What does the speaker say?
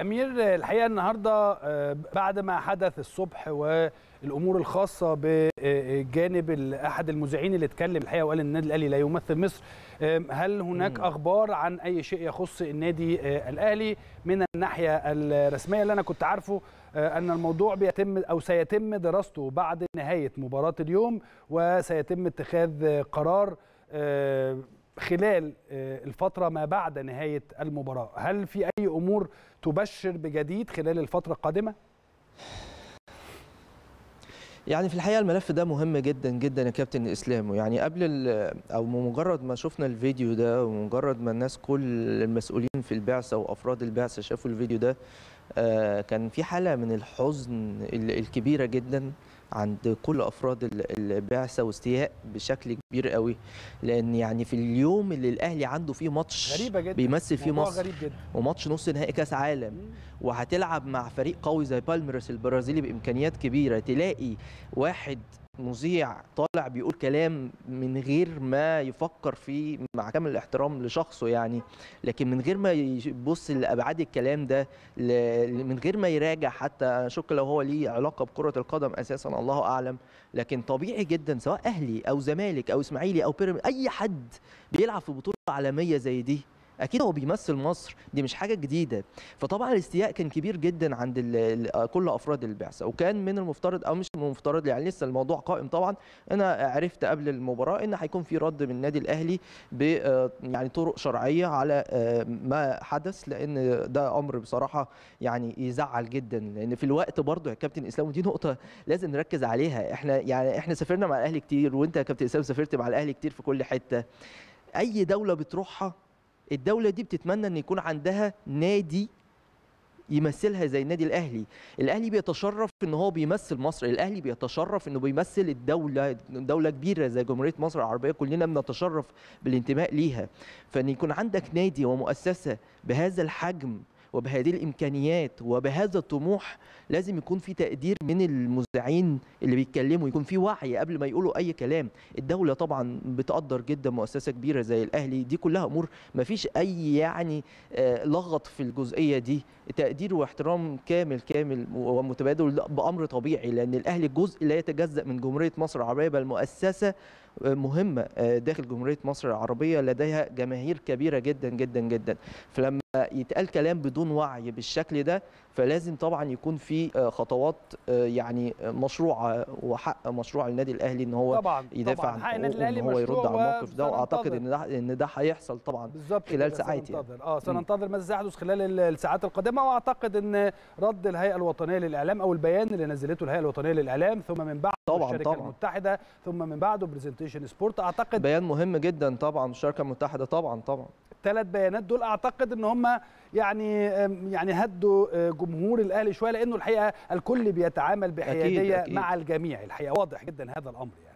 أمير الحقيقة النهاردة آه، بعد ما حدث الصبح والأمور الخاصة بجانب أحد المذيعين اللي اتكلم الحقيقة وقال النادي الأهلي لا يمثل مصر هل هناك أخبار عن أي شيء يخص النادي آه، الأهلي من الناحية الرسمية اللي أنا كنت عارفه آه، أن الموضوع بيتم أو سيتم دراسته بعد نهاية مباراة اليوم وسيتم اتخاذ قرار خلال الفترة ما بعد نهاية المباراة هل في اي الامور تبشر بجديد خلال الفتره القادمه يعني في الحقيقه الملف ده مهم جدا جدا يا كابتن اسلام يعني قبل او مجرد ما شفنا الفيديو ده ومجرد ما الناس كل المسؤولين في البعثه وافراد البعثه شافوا الفيديو ده آه، كان في حاله من الحزن الكبيره جدا عند كل افراد البعثه واستياء بشكل كبير قوي لان يعني في اليوم اللي الاهلي عنده فيه ماتش غريبة جدا. بيمثل فيه مصر غريب جدا. وماتش نص نهائي كاس عالم وهتلعب مع فريق قوي زي بالميرس البرازيلي بامكانيات كبيره تلاقي واحد مذيع طالع بيقول كلام من غير ما يفكر فيه مع كامل الاحترام لشخصه يعني لكن من غير ما يبص لابعاد الكلام ده من غير ما يراجع حتى اشك لو هو ليه علاقه بكره القدم اساسا الله اعلم لكن طبيعي جدا سواء اهلي او زمالك او اسماعيلي او بيراميدز اي حد بيلعب في بطوله عالميه زي دي اكيد هو بيمثل مصر دي مش حاجه جديده فطبعا الاستياء كان كبير جدا عند آه، كل افراد البعثه وكان من المفترض او مش من المفترض يعني لسه الموضوع قائم طبعا انا عرفت قبل المباراه ان هيكون في رد من النادي الاهلي ب آه، يعني طرق شرعيه على آه، ما حدث لان ده امر بصراحه يعني يزعل جدا لان في الوقت برضه يا كابتن اسلام ودي نقطه لازم نركز عليها احنا يعني احنا سافرنا مع الاهلي كتير وانت يا كابتن اسلام سافرت مع الاهلي كتير في كل حته اي دوله بتروحها الدوله دي بتتمنى ان يكون عندها نادي يمثلها زي النادي الاهلي الاهلي بيتشرف ان هو بيمثل مصر الاهلي بيتشرف انه بيمثل الدوله دوله كبيره زي جمهوريه مصر العربيه كلنا بنتشرف بالانتماء ليها فان يكون عندك نادي ومؤسسه بهذا الحجم وبهذه الامكانيات وبهذا الطموح لازم يكون في تقدير من المذيعين اللي بيتكلموا يكون في وعي قبل ما يقولوا اي كلام الدوله طبعا بتقدر جدا مؤسسه كبيره زي الاهلي دي كلها امور ما فيش اي يعني آه، لغط في الجزئيه دي تقدير واحترام كامل كامل ومتبادل بامر طبيعي لان الاهلي جزء لا يتجزا من جمهوريه مصر العربيه بل مؤسسه مهمه آه، داخل جمهوريه مصر العربيه لديها جماهير كبيره جدا جدا جدا فلما يتقال كلام بدون وعي بالشكل ده فلازم طبعا يكون في آه، خطوات آه، يعني مشروعه وحق مشروع النادي الاهلي ان هو طبعا يدافع طبعا حق النادي الاهلي هو يرد على الموقف ده واعتقد ان ده ان ده هيحصل طبعا خلال ساعات يعني. اه سننتظر ماذا سيحدث خلال الساعات القادمه واعتقد ان رد الهيئه الوطنيه للاعلام او البيان اللي نزلته الهيئه الوطنيه للاعلام ثم من بعده طبعا الشركه طبعا. المتحده ثم من بعده بريزنت كومبيتيشن سبورت اعتقد بيان مهم جدا طبعا الشركه المتحده طبعا طبعا الثلاث بيانات دول اعتقد ان هم يعني يعني هدوا آه، جمهور الاهلي شويه لانه الحقيقه الكل بيتعامل بحياديه أكيد أكيد. مع الجميع الحقيقه واضح جدا هذا الامر يعني.